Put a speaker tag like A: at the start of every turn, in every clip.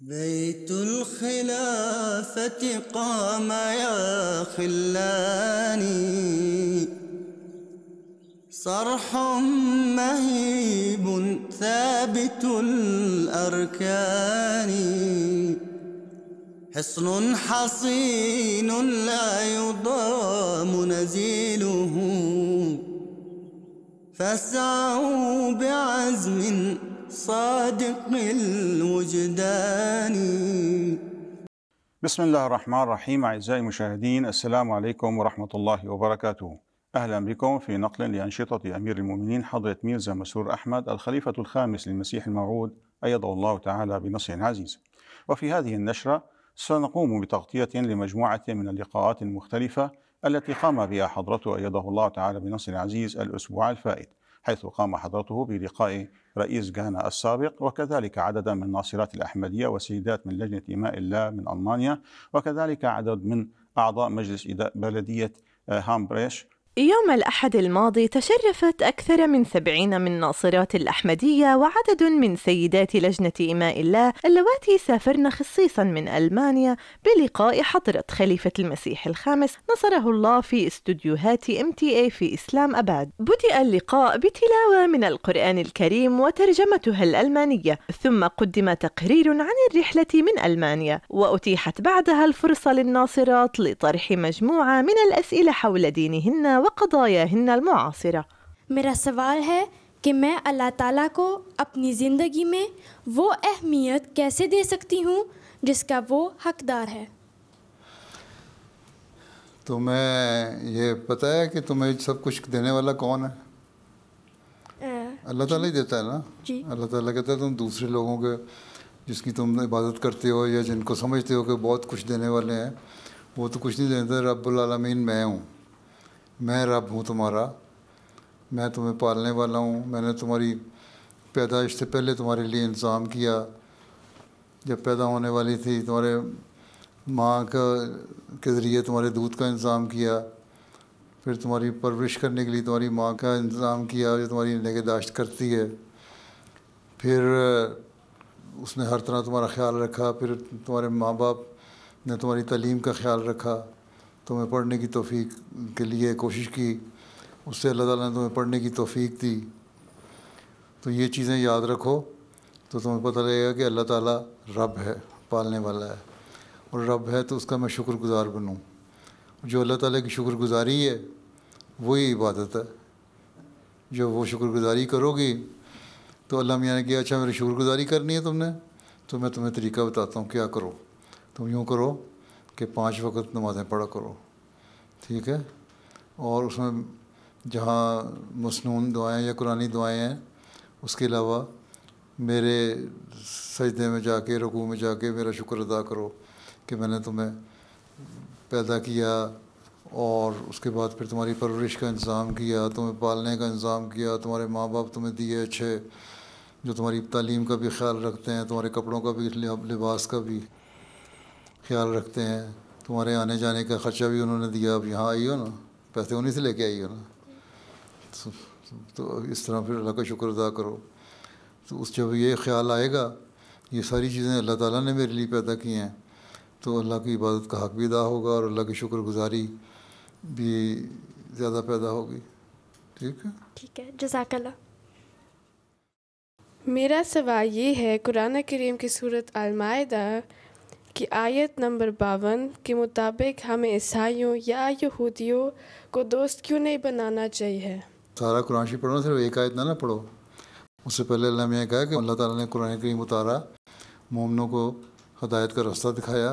A: بيت الخلافة قام يا خلاني
B: صرح مهيب ثابت الأركان حصن حصين لا يضام نزيله
C: فاسعوا بعزم صادق الوجدان بسم الله الرحمن الرحيم أعزائي المشاهدين السلام عليكم ورحمة الله وبركاته أهلا بكم في نقل لأنشطة أمير المؤمنين حضرة ميرزا مسرور أحمد الخليفة الخامس للمسيح الموعود أيده الله تعالى بنصر عزيز وفي هذه النشرة سنقوم بتغطية لمجموعة من اللقاءات المختلفة التي قام بها حضرته أيده الله تعالى بنصر عزيز الأسبوع الفائت حيث قام حضرته بلقاء رئيس غانا السابق وكذلك عددا من ناصرات الأحمدية وسيدات من لجنة إيماء الله من ألمانيا وكذلك عدد من أعضاء مجلس بلدية آه، هامبريش يوم الأحد
D: الماضي تشرفت أكثر من سبعين من ناصرات الأحمدية وعدد من سيدات لجنة إماء الله اللواتي سافرن خصيصا من ألمانيا بلقاء حضرة خليفة المسيح الخامس نصره الله في استوديوهات ام تي اي في إسلام أباد بدأ اللقاء بتلاوة من القرآن الكريم وترجمتها الألمانية ثم قدم تقرير عن الرحلة من ألمانيا وأتيحت بعدها الفرصة للناصرات لطرح مجموعة من الأسئلة حول دينهن वक़ायाहन المعاصرة
C: मेरा सवाल है कि मैं अल्लाह ताला को अपनी ज़िंदगी में वो अहमियत कैसे दे सकती हूँ जिसका वो हकदार है
A: तुम्हें ये पता है कि तुम्हें सब कुछ देने वाला कौन है
C: हाँ। अल्लाह ताला ही देता है ना
A: अल्लाह ताला कहता है तुम दूसरे लोगों के जिसकी तुम इबादत करते हो या जिनको समझते हो कि बहुत कुछ देने वाले हैं वो तो कुछ नहीं देते रब्बुल मैं हूँ मैं रब हूँ तुम्हारा मैं तुम्हें पालने वाला हूँ मैंने तुम्हारी पैदाइश से पहले तुम्हारे लिए इंतज़ाम किया जब पैदा होने वाली थी तुम्हारे माँ का के ज़रिए तुम्हारे दूध का इंतज़ाम किया फिर तुम्हारी परवरिश करने के लिए तुम्हारी माँ का इंतज़ाम किया जो तुम्हारी निगहदाश्त करती है फिर उसने हर तरह तुम्हारा ख्याल रखा फिर तुम्हारे माँ बाप ने तुम्हारी तलीम का ख्याल रखा तुम्हें तो पढ़ने की तोफ़ी के लिए कोशिश की उससे अल्लाह ताला ने तुम्हें पढ़ने की तोफ़ी दी तो ये चीज़ें याद रखो तो तुम्हें पता लगेगा कि अल्लाह ताला रब है पालने वाला है और रब है तो उसका मैं शुक्रगुज़ार बनूँ जो अल्लाह ताला की शुक्रगुजारी है वही इबादत है जो वो शुक्रगुजारी करोगी तो अल्लाह मियाँ ने कहा अच्छा मेरी शुक्रगुजारी करनी है तुमने तो मैं तुम्हें तरीका बताता हूँ क्या करो तुम यूँ करो कि पांच वक्त नमाज़ें पढ़ा करो ठीक है और उसमें जहाँ मसनून दुआएं या कुरानी दुआएं हैं उसके अलावा मेरे सजदे में जाके रकू में जाके मेरा शुक्र अदा करो कि मैंने तुम्हें पैदा किया और उसके बाद फिर तुम्हारी परवरिश का इंतज़ाम किया तुम्हें पालने का इंतज़ाम किया तुम्हारे माँ बाप तुम्हें दिए अच्छे जो तुम्हारी तालीम का भी ख्याल रखते हैं तुम्हारे कपड़ों का भी लिबास का भी ख्याल रखते हैं तुम्हारे आने जाने का ख़र्चा भी उन्होंने दिया अब यहाँ आई हो ना पैसे उन्हीं से लेके आई हो ना तो, तो इस तरह फिर अल्लाह का शुक्र अदा करो तो उस जब ये ख्याल आएगा ये सारी चीज़ें अल्लाह ताला ने मेरे लिए पैदा की हैं तो अल्लाह की इबादत का हक भी अदा होगा और अल्लाह की शुक्रगुजारी भी ज़्यादा पैदा होगी ठीक है
C: ठीक है जजाकल्ला
D: मेरा सवाल ये है कुरान करीम की सूरत अलमायदा कि आयत नंबर बावन के मुताबिक हमें ईसाइयों या यहूदियों को दोस्त क्यों नहीं बनाना चाहिए
A: सारा कुरान शरीफ पढ़ो सिर्फ एक आयत ना ना पढ़ो उससे पहले अल्लाह ने कहा कि अल्लाह ताला ने कुरान करीम उतारा मोमनों को हदायत का रास्ता दिखाया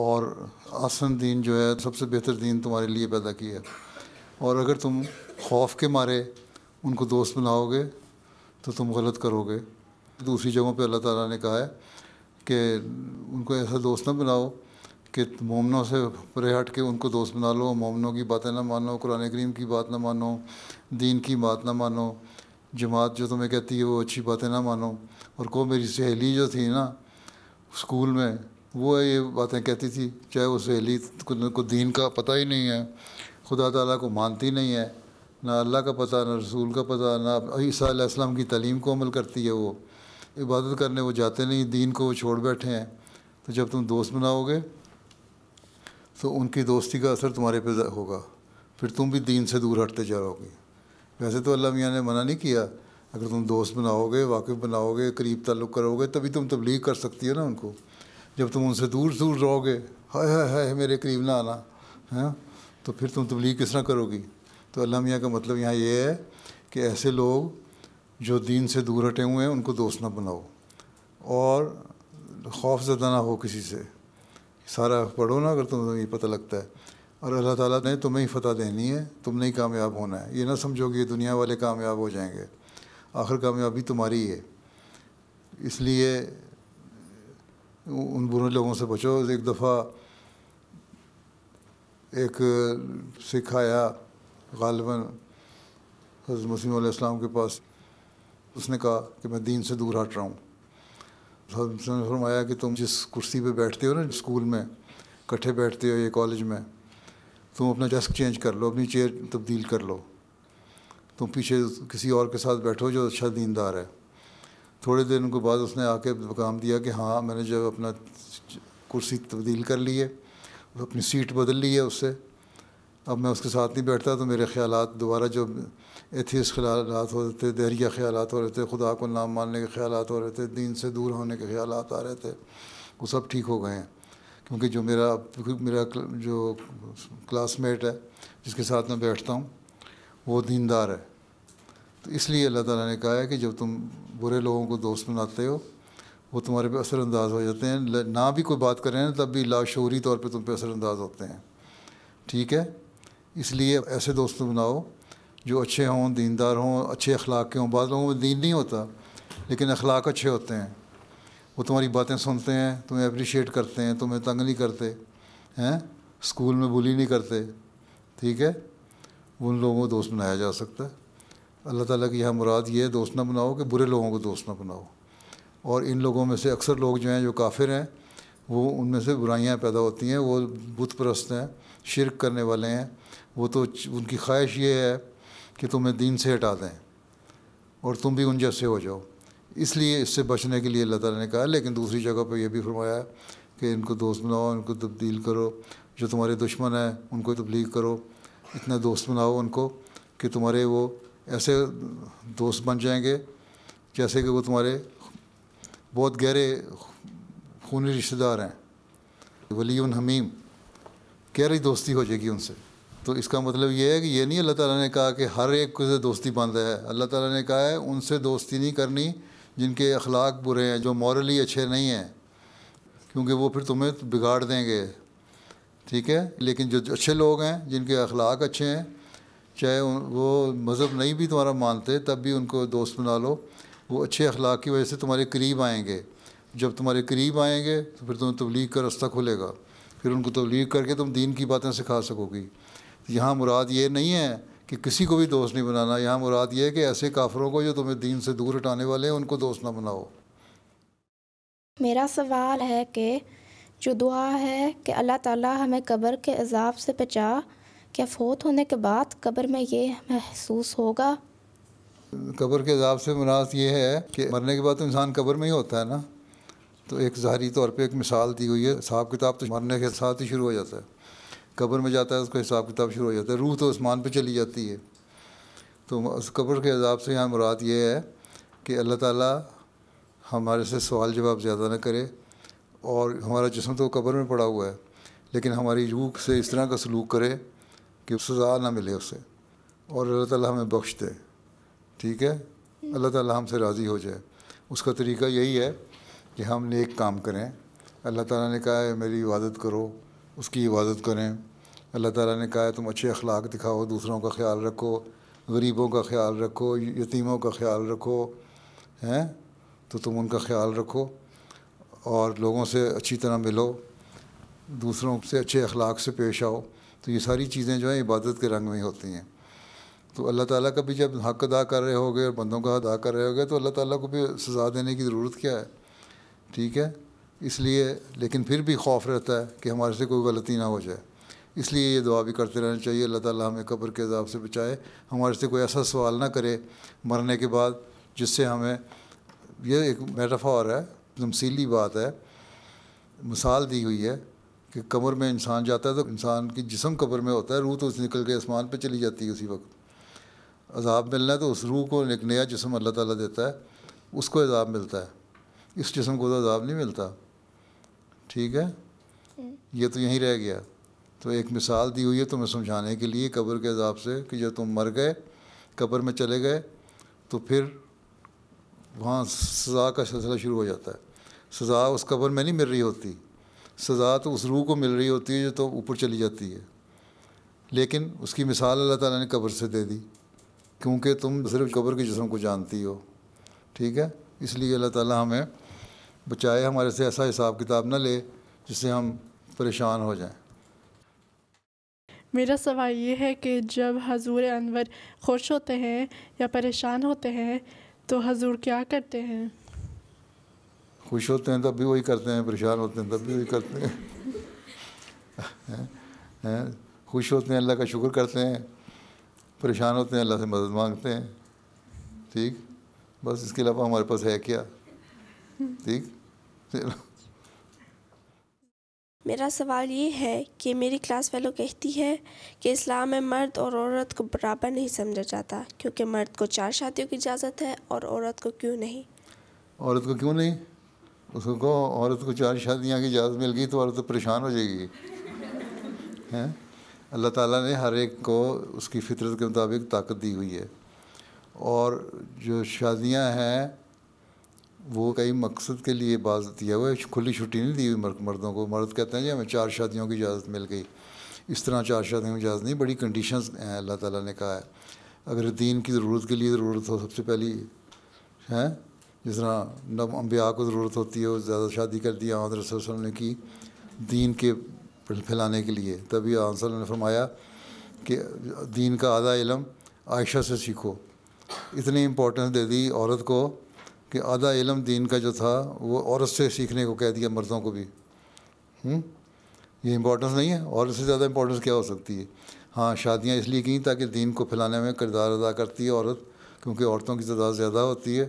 A: और आसन दीन जो है सबसे बेहतर दीन तुम्हारे लिए पैदा किया और अगर तुम खौफ के मारे उनको दोस्त बनाओगे तो तुम गलत करोगे दूसरी जगहों पे अल्लाह ताला ने कहा है कि उनको ऐसा दोस्त ना बनाओ कि मोमनों से परे हट के उनको दोस्त बना लो मोमनों की बातें ना मानो कुरान करीम की बात ना मानो दीन की बात ना मानो जमात जो तुम्हें कहती है वो अच्छी बातें ना मानो और को मेरी सहेली जो थी ना स्कूल में वो ये बातें कहती थी चाहे वो सहेली को दीन का पता ही नहीं है खुदा तला को मानती नहीं है ना अल्लाह का पता ना रसूल का पता ना ईसा की तलीम को अमल करती है वो इबादत करने वो जाते नहीं दीन को वो छोड़ बैठे हैं तो जब तुम दोस्त बनाओगे तो उनकी दोस्ती का असर तुम्हारे पे होगा फिर तुम भी दीन से दूर हटते जाओगे वैसे तो अल्लाह मियाँ ने मना नहीं किया अगर तुम दोस्त बनाओगे वाकिफ़ बनाओगे करीब तल्लुक करोगे तभी तुम तबलीग कर सकती हो ना उनको जब तुम उनसे दूर दूर रहोगे हाय हाय हाय मेरे करीब ना आना है तो फिर तुम तबलीग किस तरह करोगी तो अल्लाह मियाँ का मतलब यहाँ ये है कि ऐसे लोग जो दीन से दूर हटे हुए हैं उनको दोस्त ना बनाओ और खौफ ज़दा ना हो किसी से सारा पढ़ो ना अगर तुम्हें ये पता लगता है और अल्लाह ताला ने तुम्हें ही फतह देनी है तुमने ही कामयाब होना है ये ना समझो कि दुनिया वाले कामयाब हो जाएंगे आखिर कामयाबी तुम्हारी है इसलिए उन बुरे लोगों से बचो एक दफ़ा एक सिख आया गालबन हज़रत मसीम के पास उसने कहा कि मैं दीन से दूर हट रहा हूँ उसने फरमाया कि तुम जिस कुर्सी पे बैठते हो ना स्कूल में इकट्ठे बैठते हो या कॉलेज में तुम अपना डेस्क चेंज कर लो अपनी चेयर तब्दील कर लो तुम पीछे किसी और के साथ बैठो जो अच्छा दीनदार है थोड़े दिन के बाद उसने आके काम दिया कि हाँ मैंने जब अपना कुर्सी तब्दील कर ली है अपनी सीट बदल ली है उससे अब मैं उसके साथ नहीं बैठता तो मेरे ख्याल दोबारा जो एथियस ख्याल हो रहे थे दहरिया ख्याल हो रहे थे खुदा को नाम मानने के ख्याल हो रहे थे दीन से दूर होने के ख्याल आ रहे थे वो सब ठीक हो गए हैं क्योंकि जो मेरा मेरा जो क्लासमेट है जिसके साथ मैं बैठता हूँ वो दीनदार है तो इसलिए अल्लाह ताला ने कहा है कि जब तुम बुरे लोगों को दोस्त बनाते हो वो तुम्हारे पे असरानंदाज हो जाते हैं ना भी कोई बात करें तब भी लाशोरी तौर पे तुम पे असरानंदाज होते हैं ठीक है इसलिए ऐसे दोस्त बनाओ जो अच्छे हों दीनदार हों अच्छे अखलाक के हों बाद लोगों में दीन नहीं होता लेकिन अखलाक अच्छे होते हैं वो तुम्हारी बातें सुनते हैं तुम्हें अप्रिशिएट करते हैं तुम्हें तंग नहीं करते हैं स्कूल में बुली नहीं करते ठीक है उन लोगों को दोस्त बनाया जा सकता है अल्लाह ताला की यह मुराद ये है दोस्त ना बनाओ कि बुरे लोगों को दोस्त ना बनाओ और इन लोगों में से अक्सर लोग जो हैं जो काफिर हैं वो उनमें से बुराइयाँ पैदा होती हैं वो बुत हैं शिरक करने वाले हैं वो तो उनकी ख्वाहिश ये है कि तुम्हें दीन से हटा दें और तुम भी उन जैसे हो जाओ इसलिए इससे बचने के लिए अल्लाह ताला ने कहा लेकिन दूसरी जगह पर यह भी फरमाया कि इनको दोस्त बनाओ इनको तब्दील करो जो तुम्हारे दुश्मन हैं उनको तब्लीग करो इतना दोस्त बनाओ उनको कि तुम्हारे वो ऐसे दोस्त बन जाएंगे जैसे कि वो तुम्हारे बहुत गहरे खूनी रिश्तेदार हैं वली उन हमीम गहरी दोस्ती हो जाएगी उनसे तो इसका मतलब ये है कि ये नहीं अल्लाह ताला ने कहा कि हर एक से दोस्ती बंद है अल्लाह ताला ने कहा है उनसे दोस्ती नहीं करनी जिनके अखलाक बुरे हैं जो मॉरली अच्छे नहीं हैं क्योंकि वो फिर तुम्हें बिगाड़ देंगे ठीक है लेकिन जो अच्छे लोग हैं जिनके अखलाक अच्छे हैं चाहे वो मज़हब नहीं भी तुम्हारा मानते तब भी उनको दोस्त बना लो वो अच्छे अखलाक की वजह से तुम्हारे करीब आएँगे जब तुम्हारे करीब आएँगे तो फिर तुम्हें तबलीग का रास्ता खुलेगा फिर उनको तबलीग करके तुम दीन की बातें सिखा सकोगी यहाँ मुराद ये नहीं है कि किसी को भी दोस्त नहीं बनाना यहाँ मुराद ये है कि ऐसे काफरों को जो तुम्हें दीन से दूर हटाने वाले हैं उनको दोस्त ना बनाओ
C: मेरा सवाल है कि जो दुआ है कि अल्लाह ताला हमें कब्र के अजाब से बचा क्या फोत होने के बाद कब्र में ये महसूस होगा
A: कब्र के अजाब से मुराद ये है कि मरने के बाद तो इंसान कब्र में ही होता है ना तो एक ज़ाहरी तौर पर एक मिसाल दी हुई है हिसाब किताब तो मरने के साथ ही शुरू हो जाता है कब्र में जाता है उसका हिसाब किताब शुरू हो जाता है रूह तो आसमान पर चली जाती है तो उस कब्र के अजाब से यहाँ मुराद ये है कि अल्लाह ताला हमारे से सवाल जवाब ज़्यादा ना करे और हमारा जिसम तो कब्र में पड़ा हुआ है लेकिन हमारी रूह से इस तरह का सलूक करे कि सज़ा ना मिले उसे और अल्लाह ताला हमें बख्श दे ठीक है अल्लाह ताला हमसे राज़ी हो जाए उसका तरीका यही है कि हम नेक काम करें अल्लाह ताला ने कहा है मेरी इबादत करो उसकी इबादत करें अल्लाह ताला ने कहा है तुम अच्छे अखलाक दिखाओ दूसरों का ख्याल रखो गरीबों का ख्याल रखो यतीमों का ख्याल रखो हैं तो तुम उनका ख्याल रखो और लोगों से अच्छी तरह मिलो दूसरों से अच्छे अखलाक से पेश आओ तो ये सारी चीज़ें जो हैं इबादत के रंग में होती हैं तो अल्लाह ताला का भी जब हक अदा कर रहे होगे और बंदों का अदा कर रहे होगे तो अल्लाह ताला को भी सज़ा देने की ज़रूरत क्या है ठीक है इसलिए लेकिन फिर भी खौफ रहता है कि हमारे से कोई गलती ना हो जाए इसलिए ये दुआ भी करते रहना चाहिए अल्लाह ताला हमें कब्र के अजाब से बचाए हमारे से कोई ऐसा सवाल ना करे मरने के बाद जिससे हमें यह एक मेटाफॉर है तमसीली बात है मिसाल दी हुई है कि कमर में इंसान जाता है तो इंसान की जिसम कब्र में होता है रूह तो निकल के आसमान पर चली जाती है उसी वक्त अजाब मिलना है तो उस रूह को एक नया जिसम अल्लाह ताला देता है उसको अजाब मिलता है इस जिसम को तो अजाब नहीं मिलता ठीक है ये तो यहीं रह गया तो एक मिसाल दी हुई है तुम्हें समझाने के लिए कब्र के हिसाब से कि जब तुम मर गए कब्र में चले गए तो फिर वहाँ सज़ा का सिलसिला शुरू हो जाता है सज़ा उस कब्र में नहीं मिल रही होती सज़ा तो उस रूह को मिल रही होती है जो तो ऊपर चली जाती है लेकिन उसकी मिसाल अल्लाह ताला ने कब्र से दे दी क्योंकि तुम सिर्फ कब्र के जिसम को जानती हो ठीक है इसलिए अल्लाह ताला हमें बचाए हमारे से ऐसा हिसाब किताब ना ले जिससे हम परेशान हो जाएं
D: मेरा सवाल ये है कि जब हजूर अनवर खुश होते हैं या परेशान होते हैं तो हजूर क्या करते हैं
A: खुश होते हैं तब भी वही करते हैं परेशान होते हैं तब भी वही करते हैं है, है, खुश होते हैं अल्लाह का शुक्र करते हैं परेशान होते हैं अल्लाह से मदद मांगते हैं ठीक बस इसके अलावा हमारे पास है क्या ठीक
C: मेरा सवाल ये है कि मेरी क्लास वालों कहती है कि इस्लाम में मर्द और औरत को बराबर नहीं समझा जाता क्योंकि मर्द को चार शादियों की इजाज़त है और औरत को क्यों नहीं
A: औरत को क्यों नहीं उसको औरत को चार शादियाँ की इजाज़त मिल गई तो औरत तो परेशान हो जाएगी हैं अल्लाह ताला ने हर एक को उसकी फितरत के मुताबिक ताकत दी हुई है और जो शादियाँ हैं वो कई मकसद के लिए बाज दिया हुआ है खुली छुट्टी नहीं दी हुई मर्दों को मर्द कहते हैं जी हमें चार शादियों की इजाज़त मिल गई इस तरह चार शादियों की इजाज़त नहीं बड़ी कंडीशंस हैं अल्लाह ताला ने कहा है अगर दीन की ज़रूरत के लिए ज़रूरत हो सबसे पहली हैं जिस तरह नब अम्बिया को ज़रूरत होती है ज़्यादा शादी कर दी आंसर वसल्लम ने की दीन के फैलाने के लिए तभी आंसर ने फरमाया कि दीन का आधा इलम आयशा से सीखो इतनी इम्पोर्टेंस दे दी औरत को कि आधा इलम दीन का जो था वो औरत से सीखने को कह दिया मर्दों को भी हुँ? हम्म? ये इम्पोर्टेंस नहीं है औरत से ज़्यादा इम्पोर्टेंस क्या हो सकती है हाँ शादियाँ इसलिए की ताकि दीन को फैलाने में किरदार अदा करती है औरत क्योंकि औरतों की तादाद ज़्यादा होती है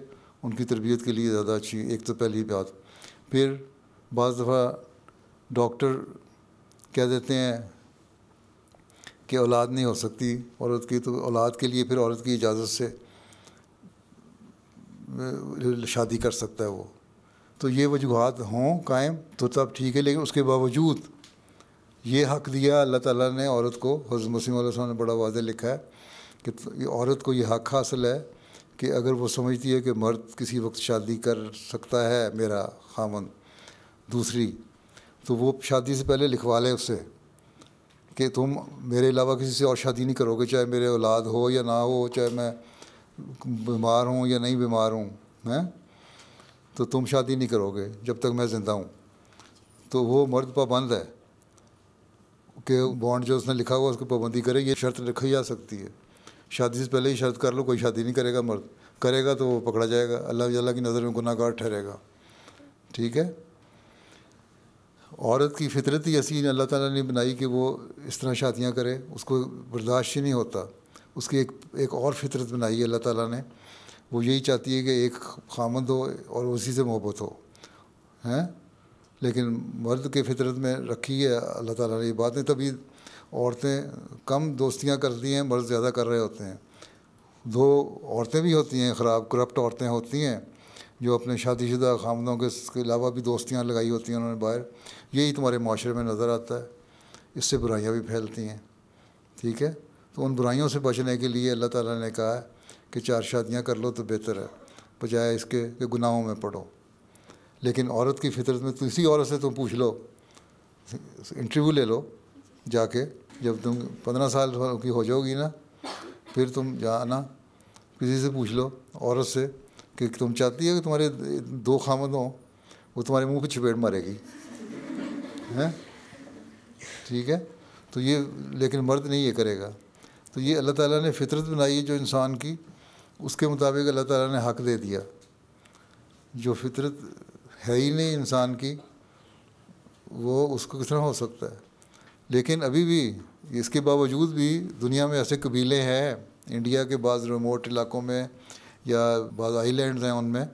A: उनकी तरबियत के लिए ज़्यादा अच्छी एक तो पहली बात फिर बज़ दफ़ा डॉक्टर कह देते हैं कि औलाद नहीं हो सकती औरत की तो औलाद के लिए फिर औरत की इजाज़त से शादी कर सकता है वो तो ये वजूहत हों कायम तो तब ठीक है लेकिन उसके बावजूद ये हक़ दिया अल्लाह ताला ने औरत को हज़रत मसीम ने बड़ा वादे लिखा है कि तो औरत को ये हक़ हासिल है कि अगर वो समझती है कि मर्द किसी वक्त शादी कर सकता है मेरा खामन दूसरी तो वो शादी से पहले लिखवा लें उससे कि तुम मेरे अलावा किसी से और शादी नहीं करोगे चाहे मेरे औलाद हो या ना हो चाहे मैं बीमार हूँ या नहीं बीमार हूँ हैं तो तुम शादी नहीं करोगे जब तक मैं ज़िंदा हूँ तो वो मर्द पाबंद है कि बॉन्ड जो उसने लिखा हुआ उसको पाबंदी करे ये शर्त रखी जा सकती है शादी से पहले ही शर्त कर लो कोई शादी नहीं करेगा मर्द करेगा तो वो पकड़ा जाएगा अल्लाह अल्लाह की नज़र में गुनागार ठहरेगा ठीक है औरत की फितरत ही ऐसी अल्लाह ताला ने बनाई कि वो इस तरह शादियाँ करे उसको बर्दाश्त ही नहीं होता उसकी एक एक और फितरत बनाई है अल्लाह ताला ने वो यही चाहती है कि एक खामद हो और उसी से मोहब्बत हो हैं लेकिन मर्द के फितरत में रखी है अल्लाह ताला ने ये बातें तभी औरतें कम दोस्तियां करती हैं मर्द ज़्यादा कर रहे होते हैं दो औरतें भी होती हैं ख़राब करप्ट औरतें होती हैं जो अपने शादीशुदा खामदों के अलावा भी दोस्तियाँ लगाई होती हैं उन्होंने बाहर यही तुम्हारे माशरे में नज़र आता है इससे बुराइयाँ भी फैलती हैं ठीक है तो उन बुराइयों से बचने के लिए अल्लाह ताला ने कहा है कि चार शादियाँ कर लो तो बेहतर है बजाय इसके कि गुनाहों में पढ़ो लेकिन औरत की फितरत में तो इसी औरत से तुम पूछ लो इंटरव्यू ले लो जाके जब तुम पंद्रह साल की हो जाओगी ना फिर तुम जाना किसी से पूछ लो औरत से कि तुम चाहती है कि तुम्हारे दो खामद हों वो तुम्हारे मुंह पे चपेट मारेगी हैं ठीक है तो ये लेकिन मर्द नहीं ये करेगा तो ये अल्लाह ताला ने फितरत बनाई है जो इंसान की उसके मुताबिक अल्लाह ताला ने हक दे दिया जो फितरत है ही नहीं इंसान की वो उसको किस तरह हो सकता है लेकिन अभी भी इसके बावजूद भी दुनिया में ऐसे कबीले हैं इंडिया के बाद रिमोट इलाकों में या बाद आईलैंड्स हैं उनमें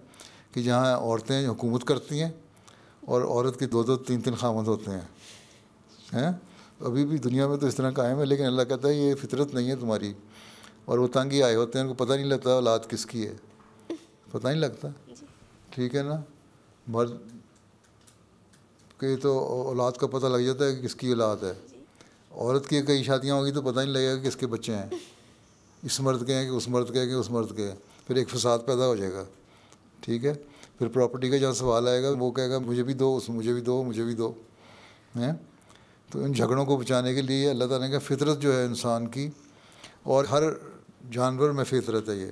A: कि जहाँ औरतें हुकूमत करती हैं और औरत के दो दो तीन तीन खामद होते हैं हैं अभी भी दुनिया में तो इस तरह कायम है लेकिन अल्लाह कहता है ये फितरत नहीं है तुम्हारी और वो तंगी आए होते हैं उनको पता नहीं लगता औलाद किसकी है पता नहीं लगता ठीक है ना मर्द के तो औलाद का पता लग जाता है कि किसकी औलाद है औरत की कई शादियाँ होगी तो पता नहीं लगेगा कि किसके बच्चे हैं इस मर्द के हैं कि उस मर्द के हैं कि उस मर्द के हैं फिर एक फसाद पैदा हो जाएगा ठीक है फिर प्रॉपर्टी का जहाँ सवाल आएगा वो कहेगा मुझे भी दो उस मुझे भी दो मुझे भी दो हैं तो इन झगड़ों को बचाने के लिए अल्लाह ताला का फितरत जो है इंसान की और हर जानवर में फितरत है ये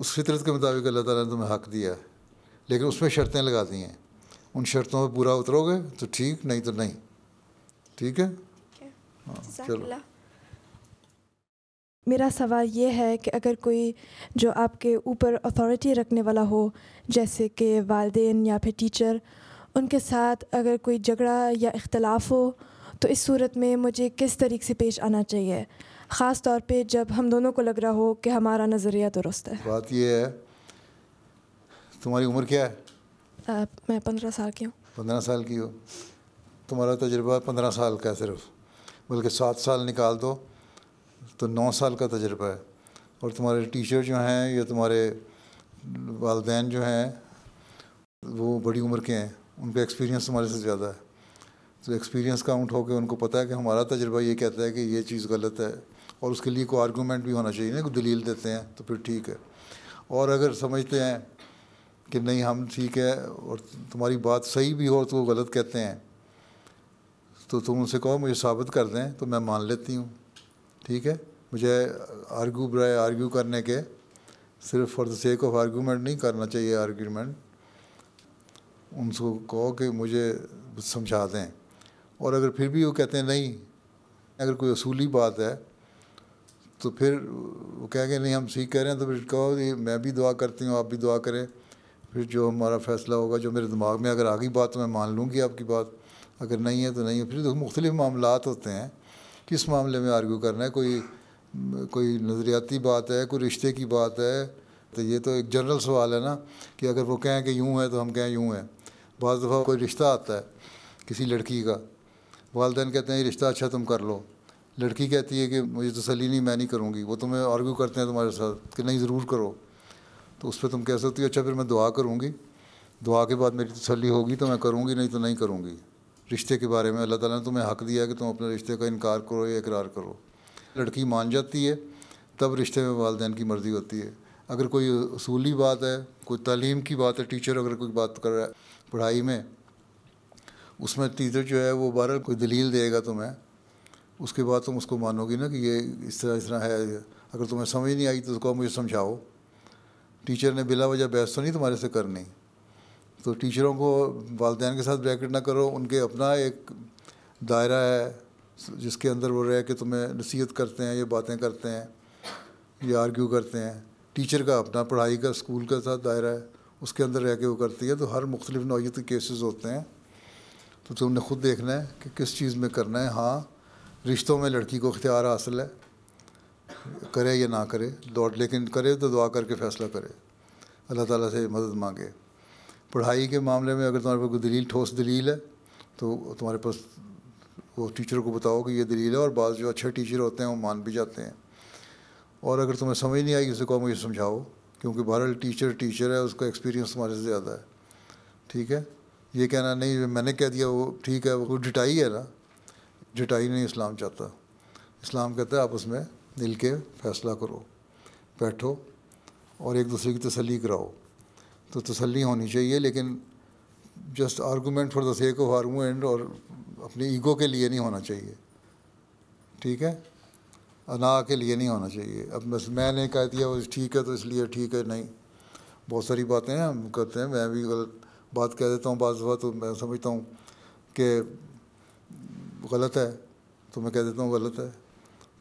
A: उस फितरत के मुताबिक अल्लाह ताला ने तुम्हें हक दिया है लेकिन उसमें शर्तें लगा दी हैं उन शर्तों पर पूरा उतरोगे तो ठीक नहीं तो नहीं ठीक है हाँ, चलो
D: मेरा सवाल ये है कि अगर कोई जो आपके ऊपर अथॉरिटी रखने वाला हो जैसे कि वालदेन या फिर टीचर उनके साथ अगर कोई झगड़ा या इख्तलाफ हो तो इस सूरत में मुझे किस तरीके से पेश आना चाहिए ख़ास तौर पे जब हम दोनों को लग रहा हो कि हमारा नज़रिया दुरुस्त है
A: बात यह है तुम्हारी उम्र क्या है
D: आ, मैं पंद्रह साल की हूँ
A: पंद्रह साल की हो तुम्हारा तजर्बा पंद्रह साल का है सिर्फ बल्कि सात साल निकाल दो तो नौ साल का तजर्बा है और तुम्हारे टीचर जो हैं या तुम्हारे वालदेन जो हैं वो बड़ी उम्र के हैं उनका एक्सपीरियंस हमारे से ज़्यादा है तो एक्सपीरियंस काउंट होकर उनको पता है कि हमारा तजर्बा ये कहता है कि ये चीज़ गलत है और उसके लिए कोई आर्गूमेंट भी होना चाहिए ना कोई दलील देते हैं तो फिर ठीक है और अगर समझते हैं कि नहीं हम ठीक है और तुम्हारी बात सही भी हो तो वो गलत कहते हैं तो तुम उनसे कहो मुझे साबित कर दें तो मैं मान लेती हूँ ठीक है मुझे आर्ग्यू बराए आर्ग्यू करने के सिर्फ for the sake of argument नहीं करना चाहिए आर्ग्यूमेंट उनको कहो कि मुझे समझा दें और अगर फिर भी वो कहते हैं नहीं अगर कोई असूली बात है तो फिर वो कह के नहीं हम सीख कह रहे हैं तो फिर कहो ये मैं भी दुआ करती हूँ आप भी दुआ करें फिर जो हमारा फैसला होगा जो मेरे दिमाग में अगर आ गई बात तो मैं मान लूँगी आपकी बात अगर नहीं है तो नहीं है फिर देखो मुख्तलिफ मामला होते हैं किस मामले में आर्ग्यू करना है कोई कोई नज़रियाती बात है कोई रिश्ते की बात है तो ये तो एक जनरल सवाल है ना कि अगर वो कहें कि यूँ है तो हम कहें यूँ हैं बज़ दफ़ा कोई रिश्ता आता है किसी लड़की का वालदेन कहते हैं रिश्ता अच्छा तुम कर लो लड़की कहती है कि मुझे तसली तो नहीं मैं नहीं करूँगी वो तुम्हें आर्ग्यू करते हैं तुम्हारे साथ कि नहीं ज़रूर करो तो उस पर तुम कह सकती हो अच्छा फिर मैं दुआ करूँगी दुआ के बाद मेरी तसली तो होगी तो मैं करूँगी नहीं तो नहीं करूँगी रिश्ते के बारे में अल्लाह ताला ने तुम्हें हक दिया कि तुम अपने रिश्ते का इनकार करो या इकरार करो लड़की मान जाती है तब रिश्ते में वालदेन की मर्ज़ी होती है अगर कोई असूली बात है कोई तालीम की बात है टीचर अगर कोई बात कर रहा है पढ़ाई में उसमें टीचर जो है वो बारह कोई दलील देगा तुम्हें उसके बाद तुम उसको मानोगी ना कि ये इस तरह इस तरह है अगर तुम्हें समझ नहीं आई तो उसको मुझे समझाओ टीचर ने बिला वजह बहस तो नहीं तुम्हारे से करनी तो टीचरों को वालदेन के साथ ब्रैकेट ना करो उनके अपना एक दायरा है जिसके अंदर वो रह के तुम्हें नसीहत करते हैं ये बातें करते हैं ये आर्ग्यू करते हैं टीचर का अपना पढ़ाई का स्कूल का साथ दायरा है उसके अंदर रह के वो करती है तो हर मुख्तलिफ नौत केसेस होते हैं तो तुमने खुद देखना है कि किस चीज़ में करना है हाँ रिश्तों में लड़की को इख्तियार हासिल है करे या ना करे दौड़ लेकिन करे तो दुआ करके फ़ैसला करे अल्लाह ताला से मदद मांगे पढ़ाई के मामले में अगर तुम्हारे पास कोई दलील ठोस दलील है तो तुम्हारे पास वो टीचर को बताओ कि ये दलील है और बाद जो अच्छे टीचर होते हैं वो मान भी जाते हैं और अगर तुम्हें समझ नहीं आई उसे कहो मुझे समझाओ क्योंकि बहरहाल टीचर टीचर है उसका एक्सपीरियंस हमारे से ज़्यादा है ठीक है ये कहना नहीं मैंने कह दिया वो ठीक है वो डिटाई है ना डिटाई नहीं इस्लाम चाहता इस्लाम कहता है आप उसमें मिल के फैसला करो बैठो और एक दूसरे की तसली कराओ तो तसली होनी चाहिए लेकिन just argument for the sake of argument और अपने ईगो के लिए नहीं होना चाहिए ठीक है अना के लिए नहीं होना चाहिए अब बस मैंने कह दिया वो ठीक है तो इसलिए ठीक है नहीं बहुत सारी बातें हैं हम करते हैं मैं भी गलत बात कह देता हूँ बात तो मैं समझता हूँ कि गलत है तो मैं कह देता हूँ गलत है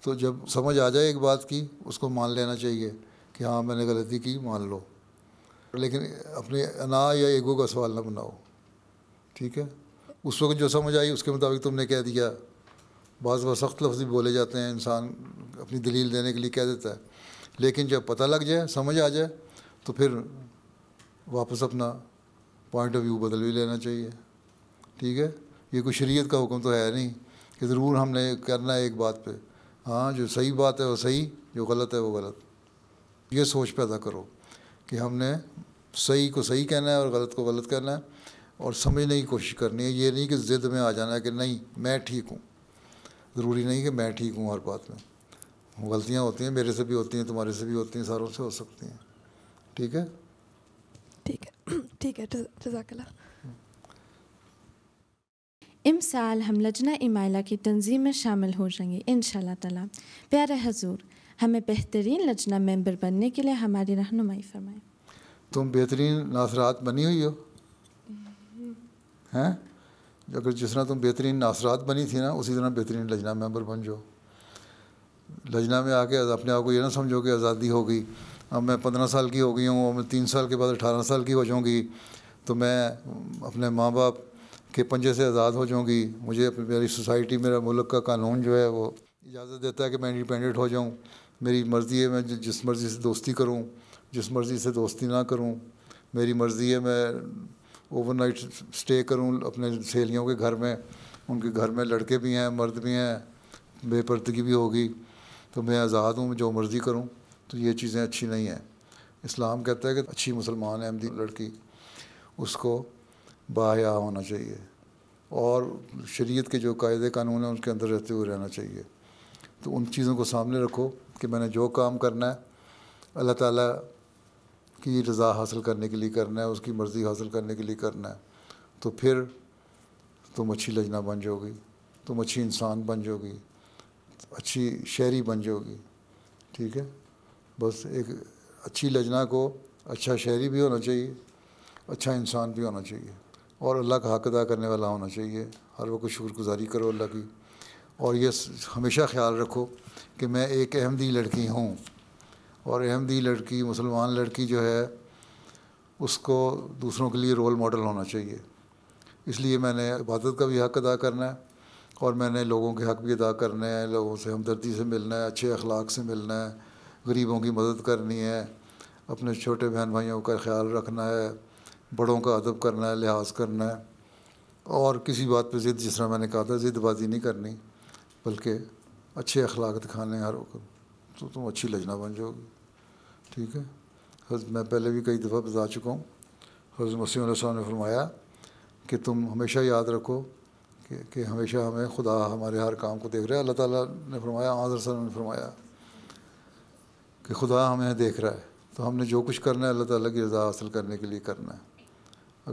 A: तो जब समझ आ जाए एक बात की उसको मान लेना चाहिए कि हाँ मैंने गलती की मान लो लेकिन अपने अना या एगो का सवाल ना बनाओ ठीक है उस वक्त जो समझ आई उसके मुताबिक तुमने कह दिया बाज़ बार सख्त लफ्ज़ भी बोले जाते हैं इंसान अपनी दलील देने के लिए कह देता है लेकिन जब पता लग जाए समझ आ जाए तो फिर वापस अपना पॉइंट ऑफ व्यू बदल भी लेना चाहिए ठीक है ये कोई शरीयत का हुक्म तो है नहीं कि ज़रूर हमने करना है एक बात पे हाँ जो सही बात है वो सही जो गलत है वो गलत ये सोच पैदा करो कि हमने सही को सही कहना है और गलत को गलत कहना है और समझने की कोशिश करनी है ये नहीं कि ज़िद में आ जाना है कि नहीं मैं ठीक हूँ ज़रूरी नहीं कि मैं ठीक हूँ हर बात में गलतियाँ होती हैं मेरे से भी होती हैं तुम्हारे से भी होती हैं सारों से हो सकती हैं ठीक है
D: ठीक है ठीक है जजाकला इम साल हम लजना इमाइला की तंजीम में शामिल हो जाएंगे इन ताला प्यारे हजूर हमें बेहतरीन लजना मेंबर बनने के लिए हमारी रहनुमाई फरमाएं
A: तुम बेहतरीन नासरात बनी हुई हो हैं अगर जिस तरह तुम बेहतरीन नासरात बनी थी ना उसी तरह बेहतरीन लजना मेंबर बन जाओ लजना में आके अपने आप को ये ना समझो कि आज़ादी हो गई अब मैं पंद्रह साल की हो गई हूँ और मैं तीन साल के बाद अठारह साल की हो जाऊँगी तो मैं अपने माँ बाप के पंजे से आज़ाद हो जाऊँगी मुझे मेरी सोसाइटी मेरा मुल्क का कानून जो है वो इजाज़त देता है कि मैं इंडिपेंडेंट हो जाऊँ मेरी मर्ज़ी है मैं जिस मर्ज़ी से दोस्ती करूँ जिस मर्ज़ी से दोस्ती ना करूँ मेरी मर्ज़ी है मैं ओवरनाइट स्टे करूँ अपने सहेलियों के घर में उनके घर में लड़के भी हैं मर्द भी हैं बेपर्दगी भी होगी तो मैं आज़ाद हूँ जो मर्ज़ी करूँ तो ये चीज़ें अच्छी नहीं हैं इस्लाम कहता है कि अच्छी मुसलमान है अहमदी लड़की उसको बाया होना चाहिए और शरीयत के जो कायदे कानून हैं उनके अंदर रहते हुए रहना चाहिए तो उन चीज़ों को सामने रखो कि मैंने जो काम करना है अल्लाह ताला की रज़ा हासिल करने के लिए करना है उसकी मर्ज़ी हासिल करने के लिए करना है तो फिर तुम अच्छी लजना बन जाओगी तुम अच्छी इंसान बन जाओगी अच्छी शहरी बन जाओगी ठीक है बस एक अच्छी लजना को अच्छा शहरी भी होना चाहिए अच्छा इंसान भी होना चाहिए और अल्लाह का हक अदा करने वाला होना चाहिए हर वक्त शुक्रगुजारी करो अल्लाह की और ये हमेशा ख्याल रखो कि मैं एक अहमदी लड़की हूँ और अहमदी लड़की मुसलमान लड़की जो है उसको दूसरों के लिए रोल मॉडल होना चाहिए इसलिए मैंने इबादत का भी हक़ अदा करना है और मैंने लोगों के हक़ भी अदा करने हैं लोगों से हमदर्दी से मिलना है अच्छे अखलाक से मिलना है गरीबों की मदद करनी है अपने छोटे बहन भाइयों का ख्याल रखना है बड़ों का अदब करना है लिहाज करना है और किसी बात पर ज़िद जिस तरह मैंने कहा था ज़िदबाजी नहीं करनी बल्कि अच्छे अखलाक दिखाने हर तो तुम अच्छी लजना बन जाओगी ठीक है मैं पहले भी कई दफ़ा बता चुका हूँ हज़रत मसीह ने फरमाया कि तुम हमेशा याद रखो कि, कि हमेशा हमें खुदा हमारे हर काम को देख रहा है अल्लाह ताला ने फरमाया आजर ने फरमाया कि खुदा हमें देख रहा है तो हमने जो कुछ करना है अल्लाह ताला की रज़ा हासिल करने के लिए करना है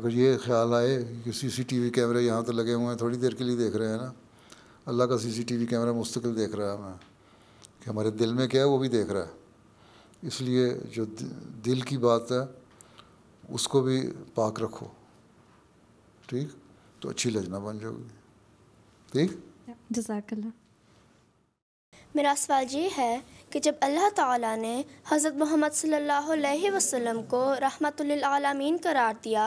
A: अगर ये ख्याल आए कि सीसीटीवी कैमरे यहाँ तो लगे हुए हैं थोड़ी देर के लिए देख रहे हैं ना अल्लाह का सीसीटीवी कैमरा मुस्तकिल देख रहा है हमें कि हमारे दिल में क्या है वो भी देख रहा है इसलिए जो दिल की बात है उसको भी पाक रखो ठीक तो अच्छी लजना बन जाओगी ठीक
C: जजाकल्ला मेरा सवाल ये है कि जब अल्लाह ताला ने हज़रत मोहम्मद सल्लल्लाहु अलैहि वसल्लम को रहमतुल्लिलामीन करार दिया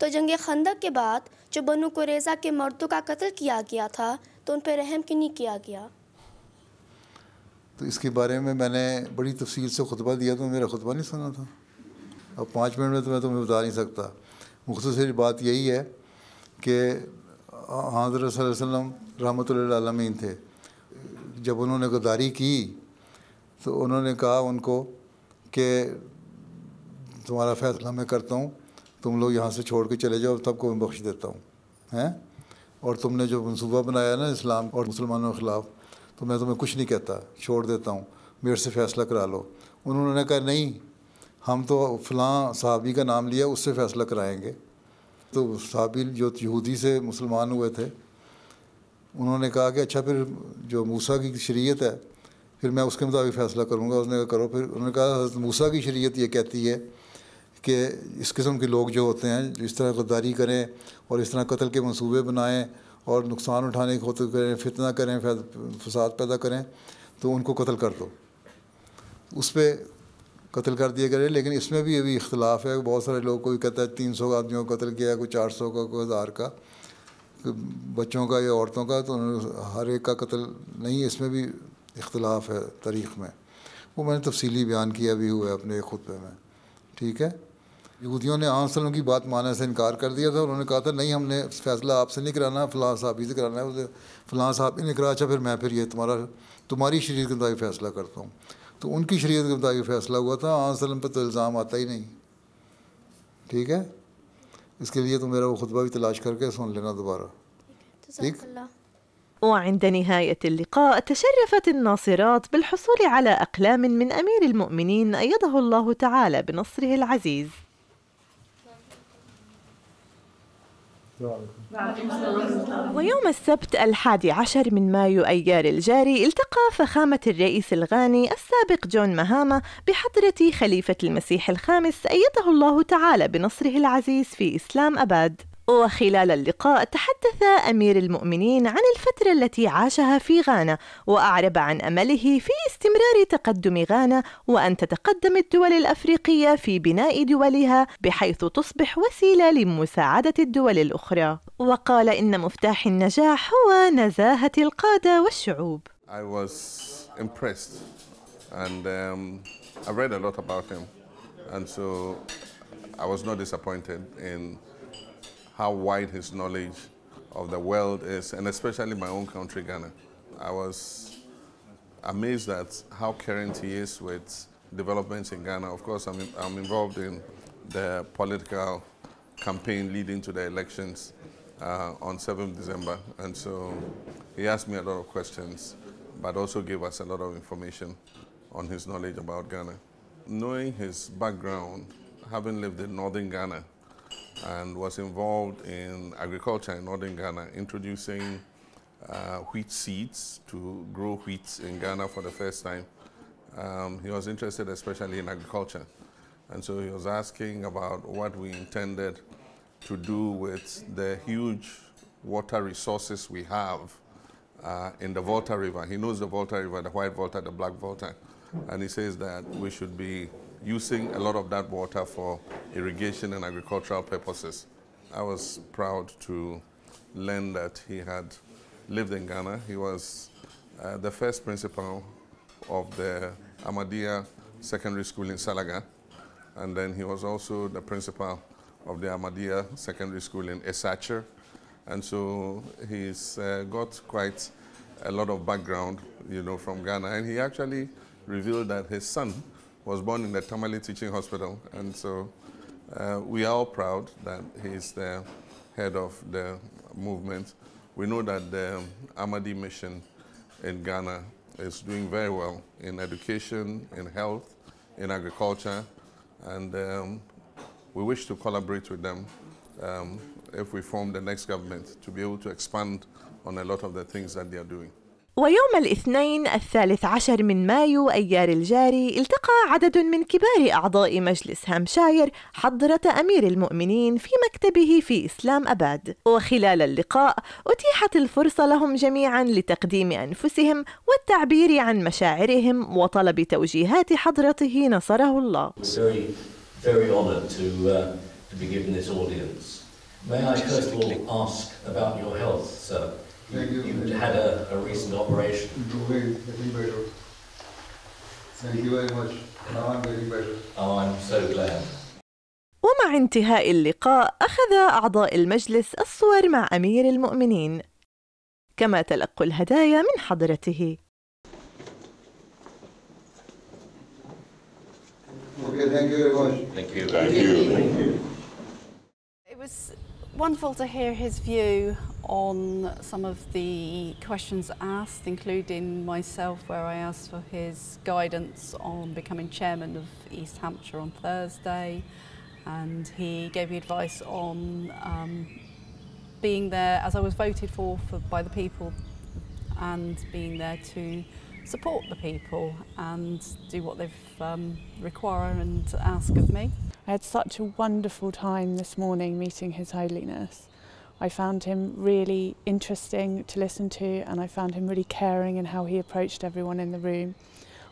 C: तो जंग खंदक के बाद जो बनु कुरेज़ा के मर्दों का कत्ल किया गया था तो उन पर रहम क्यों नहीं किया गया
A: तो इसके बारे में मैंने बड़ी तफसील से खुतबा दिया तो मेरा खुतबा नहीं सुना था अब पाँच मिनट में तो मैं तुम्हें बता नहीं सकता मुख्तर बात यही है कि हजर वसम रहमत आलमीन थे जब उन्होंने गदारी की तो उन्होंने कहा उनको कि तुम्हारा फ़ैसला मैं करता हूँ तुम लोग यहाँ से छोड़ के चले जाओ तब को मैं बख्श देता हूँ हैं और तुमने जो मनसूबा बनाया ना इस्लाम और मुसलमानों के ख़िलाफ़ तो मैं तुम्हें कुछ नहीं कहता छोड़ देता हूँ मेरे से फ़ैसला करा लो उन्होंने कहा नहीं हम तो फलां सहाबी का नाम लिया उससे फ़ैसला कराएंगे तो सहाबी जो यहूदी से मुसलमान हुए थे उन्होंने कहा कि अच्छा फिर जो मूसा की शरीयत है फिर मैं उसके मुताबिक फ़ैसला करूँगा उसने कहा करो फिर उन्होंने कहा मूसा की शरीयत ये कहती है कि इस किस्म के लोग जो होते हैं इस तरह गद्दारी करें और इस तरह कत्ल के मंसूबे बनाएँ और नुकसान उठाने की कोशिश करें फितना करें फसाद पैदा करें तो उनको कत्ल कर दो उस पर कत्ल कर दिया करें लेकिन इसमें भी अभी इख्तलाफ है बहुत सारे लोग कोई कहता है तीन सौ आदमियों को कत्ल किया कोई चार सौ का कोई हज़ार का बच्चों का या औरतों का तो उन्होंने हर एक का कत्ल नहीं इसमें भी इख्तलाफ है तारीख़ में वो मैंने तफसीली बयान किया भी हुआ है अपने खुतबे में ठीक है यहूदियों ने आंसलों की बात मानने से इनकार कर दिया था उन्होंने कहा था नहीं हमने फैसला आपसे नहीं कराना फ़लाँ साहब ही से कराना है फ़लाँ साहब ही ने करा अच्छा फिर मैं फिर ये तुम्हारा तुम्हारी शरीर के मुताबिक फ़ैसला करता हूँ तो उनकी शरीर के मुताबिक फ़ैसला हुआ था आंसलम पर तो इल्ज़ाम आता ही नहीं ठीक है इसके लिए तो मेरा वो खुतबा भी तलाश करके सुन लेना दोबारा ठीक
D: وعند نهاية اللقاء تشرفت الناصرات بالحصول على أقلام من أمير المؤمنين أيده الله تعالى بنصره العزيز
C: ويوم السبت
D: الحادي عشر من مايو أيار الجاري التقى فخامة الرئيس الغاني السابق جون مهاما بحضرة خليفة المسيح الخامس أيده الله تعالى بنصره العزيز في إسلام أباد وخلال اللقاء تحدث امير المؤمنين عن الفتره التي عاشها في غانا واعرب عن امله في استمرار تقدم غانا وان تتقدم الدول الافريقيه في بناء دولها بحيث تصبح وسيله لمساعده الدول الاخرى وقال ان مفتاح النجاح هو نزاهه القاده والشعوب
B: I was impressed and um, I read a lot about him and so I was not disappointed in how wide his knowledge of the world is, and especially my own country, Ghana. I was amazed at how current he is with developments in Ghana. Of course, I'm, I'm involved in the political campaign leading to the elections uh, on 7th December, and so he asked me a lot of questions, but also gave us a lot of information on his knowledge about Ghana. Knowing his background, having lived in northern Ghana, and was involved in agriculture in northern Ghana, introducing uh, wheat seeds to grow wheat in Ghana for the first time. Um, he was interested especially in agriculture. And so he was asking about what we intended to do with the huge water resources we have uh, in the Volta River. He knows the Volta River, the White Volta, the Black Volta. And he says that we should be using a lot of that water for irrigation and agricultural purposes. I was proud to learn that he had lived in Ghana. He was uh, the first principal of the Amadia Secondary School in Salaga, and then he was also the principal of the Amadia Secondary School in Esacher, and so he's uh, got quite a lot of background, you know, from Ghana, and he actually revealed that his son was born in the Tamale Teaching Hospital, and so uh, we are all proud that he's the head of the movement. We know that the Amadi mission in Ghana is doing very well in education, in health, in agriculture, and um, we wish to collaborate with them um, if we form the next government to be able to expand on a lot of the things that they are doing.
D: ويوم الاثنين الثالث عشر من مايو أيار الجاري التقى عدد من كبار أعضاء مجلس هامشاير حضرة أمير المؤمنين في مكتبه في إسلام أباد وخلال اللقاء أتيحت الفرصة لهم جميعا لتقديم أنفسهم والتعبير عن مشاعرهم وطلب توجيهات حضرته نصره الله
B: very honored uh, to be given this audience. May I first of all ask about your health, sir? you had
A: a, a recent operation. Getting better. Thank you very much. Now I'm getting better. Oh, I'm so glad.
D: ومع انتهاء اللقاء أخذ أعضاء المجلس الصور مع أمير المؤمنين كما تلقوا الهدايا من حضرته
A: Okay, thank you very much. Thank you. Thank you. Thank you.
C: It was wonderful to hear his view on some of the
B: questions asked, including myself, where I asked for his guidance on becoming chairman of East Hampshire on Thursday. And he gave me advice on um, being there, as I was voted for, for by the people,
C: and being there to support the people and do what they've um, require and ask of me. I had such a wonderful time this morning meeting His Holiness. I found him really interesting to listen to and I found him really caring in how he approached everyone in the room.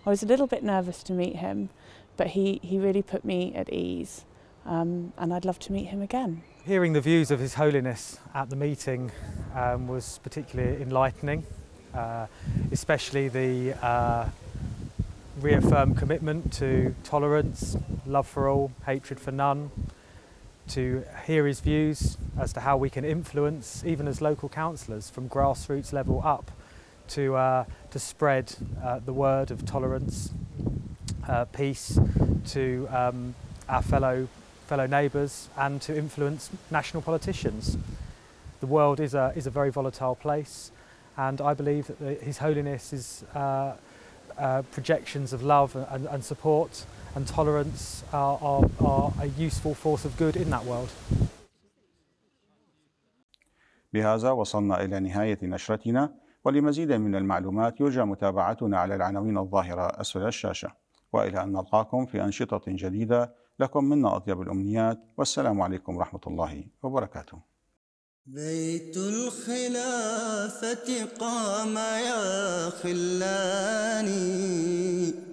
C: I was a little bit nervous to meet him, but he, he really put me at ease um, and I'd love to meet him again.
A: Hearing the views of His Holiness at the meeting um, was particularly enlightening, uh, especially the uh, reaffirmed commitment to tolerance, love for all, hatred for none, to hear his views as to how we can influence, even as local councillors, from grassroots level up, to, uh, to spread uh, the word of tolerance, uh, peace to um, our fellow, fellow neighbours and to influence national politicians. The world is a, is a very volatile place, and I believe that the, His Holiness is. Uh, uh, projections of love and, and support and tolerance are, are, are a useful force of good in that world.
C: بهذا وصلنا إلى نهاية نشرتنا ولمزيد من المعلومات يرجى متابعتنا على العناوين الظاهرة أسفل الشاشة وإلى أن نلقاكم في أنشطة جديدة لكم منا أطيب الأمنيات والسلام عليكم ورحمة الله وبركاته
A: بيت الخلافة قام
C: يا خلاني